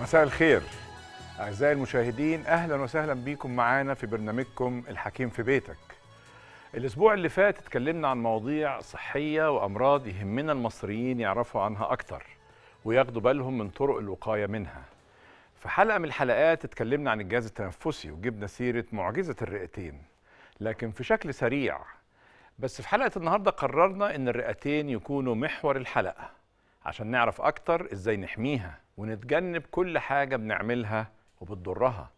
مساء الخير أعزائي المشاهدين أهلا وسهلا بيكم معانا في برنامجكم الحكيم في بيتك الأسبوع اللي فات اتكلمنا عن مواضيع صحية وأمراض يهمنا المصريين يعرفوا عنها أكتر وياخدوا بالهم من طرق الوقاية منها في حلقة من الحلقات اتكلمنا عن الجهاز التنفسي وجبنا سيرة معجزة الرئتين لكن في شكل سريع بس في حلقة النهاردة قررنا أن الرئتين يكونوا محور الحلقة عشان نعرف أكتر إزاي نحميها ونتجنب كل حاجة بنعملها وبتضرها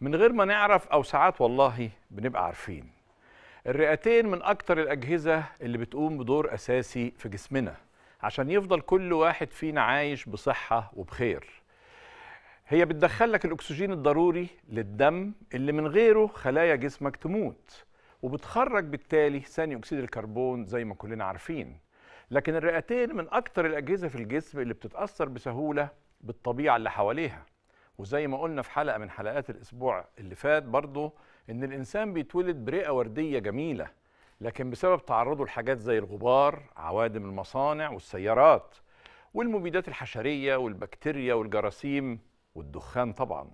من غير ما نعرف أو ساعات والله بنبقى عارفين الرئتين من أكتر الأجهزة اللي بتقوم بدور أساسي في جسمنا عشان يفضل كل واحد فينا عايش بصحة وبخير هي بتدخلك الأكسجين الضروري للدم اللي من غيره خلايا جسمك تموت وبتخرج بالتالي ثاني أكسيد الكربون زي ما كلنا عارفين لكن الرئتين من أكتر الأجهزة في الجسم اللي بتتأثر بسهولة بالطبيعه اللي حواليها وزي ما قلنا في حلقه من حلقات الاسبوع اللي فات برضه ان الانسان بيتولد برئه ورديه جميله لكن بسبب تعرضه لحاجات زي الغبار عوادم المصانع والسيارات والمبيدات الحشريه والبكتيريا والجراثيم والدخان طبعا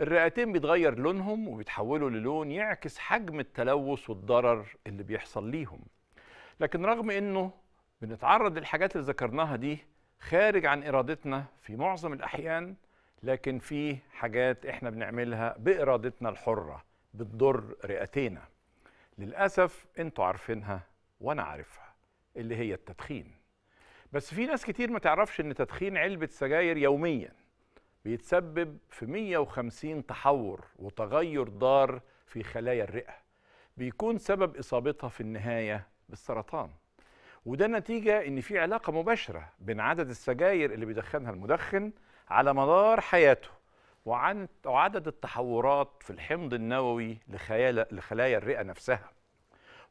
الرئتين بيتغير لونهم وبيتحولوا للون يعكس حجم التلوث والضرر اللي بيحصل ليهم لكن رغم انه بنتعرض للحاجات اللي ذكرناها دي خارج عن إرادتنا في معظم الأحيان لكن في حاجات إحنا بنعملها بإرادتنا الحرة بتضر رئتينا للأسف أنتوا عارفينها وأنا عارفها اللي هي التدخين بس في ناس كتير ما تعرفش أن تدخين علبة سجاير يوميا بيتسبب في 150 تحور وتغير ضار في خلايا الرئة بيكون سبب إصابتها في النهاية بالسرطان وده نتيجه ان في علاقه مباشره بين عدد السجاير اللي بيدخنها المدخن على مدار حياته وعن وعدد التحورات في الحمض النووي لخلايا الرئه نفسها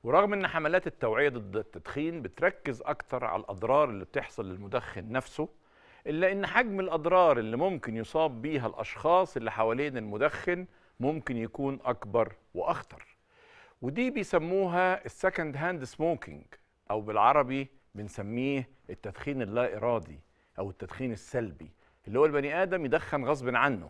ورغم ان حملات التوعيه ضد التدخين بتركز اكتر على الاضرار اللي بتحصل للمدخن نفسه الا ان حجم الاضرار اللي ممكن يصاب بيها الاشخاص اللي حوالين المدخن ممكن يكون اكبر واخطر ودي بيسموها السكند هاند سموكينج او بالعربي بنسميه التدخين اللا ارادي او التدخين السلبي اللي هو البني ادم يدخن غصب عنه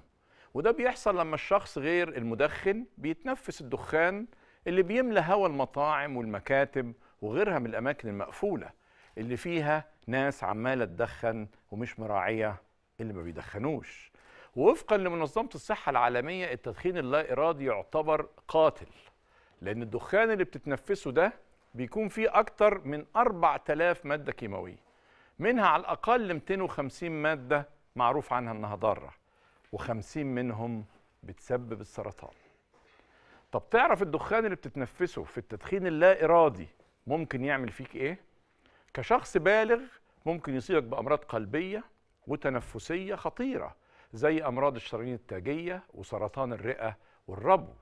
وده بيحصل لما الشخص غير المدخن بيتنفس الدخان اللي بيملى هوا المطاعم والمكاتب وغيرها من الاماكن المقفوله اللي فيها ناس عماله تدخن ومش مراعيه اللي ما بيدخنوش ووفقا لمنظمه الصحه العالميه التدخين اللا ارادي يعتبر قاتل لان الدخان اللي بتتنفسه ده بيكون فيه أكتر من 4000 مادة كيماوية منها على الأقل 250 مادة معروف عنها إنها ضارة و50 منهم بتسبب السرطان طب تعرف الدخان اللي بتتنفسه في التدخين اللا إرادي ممكن يعمل فيك إيه؟ كشخص بالغ ممكن يصيبك بأمراض قلبية وتنفسية خطيرة زي أمراض الشرايين التاجية وسرطان الرئة والربو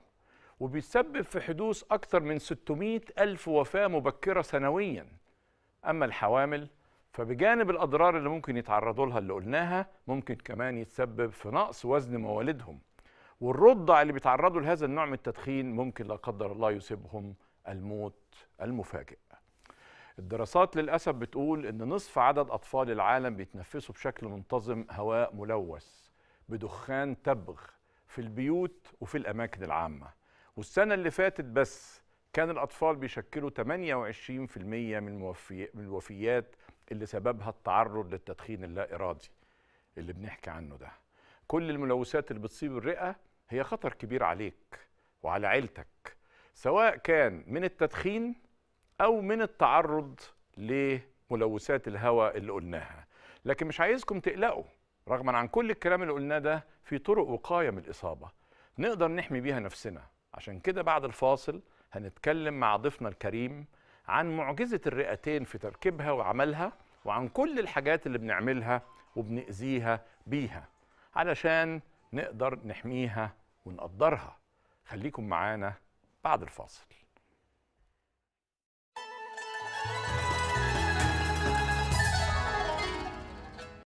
وبيسبب في حدوث أكثر من 600 ألف وفاة مبكرة سنويا أما الحوامل فبجانب الأضرار اللي ممكن يتعرضوا لها اللي قلناها ممكن كمان يتسبب في نقص وزن موالدهم والرضع اللي بيتعرضوا لهذا النوع من التدخين ممكن لا قدر الله يصيبهم الموت المفاجئ الدراسات للأسف بتقول أن نصف عدد أطفال العالم بيتنفسوا بشكل منتظم هواء ملوث بدخان تبغ في البيوت وفي الأماكن العامة والسنة اللي فاتت بس كان الأطفال بيشكلوا 28% من, من الوفيات اللي سببها التعرض للتدخين اللا إرادي اللي بنحكي عنه ده كل الملوثات اللي بتصيب الرئة هي خطر كبير عليك وعلى عيلتك سواء كان من التدخين أو من التعرض لملوثات الهواء اللي قلناها لكن مش عايزكم تقلقوا رغما عن كل الكلام اللي قلناه ده في طرق وقاية من الإصابة نقدر نحمي بيها نفسنا عشان كده بعد الفاصل هنتكلم مع ضيفنا الكريم عن معجزة الرئتين في تركيبها وعملها وعن كل الحاجات اللي بنعملها وبنأذيها بيها علشان نقدر نحميها ونقدرها خليكم معانا بعد الفاصل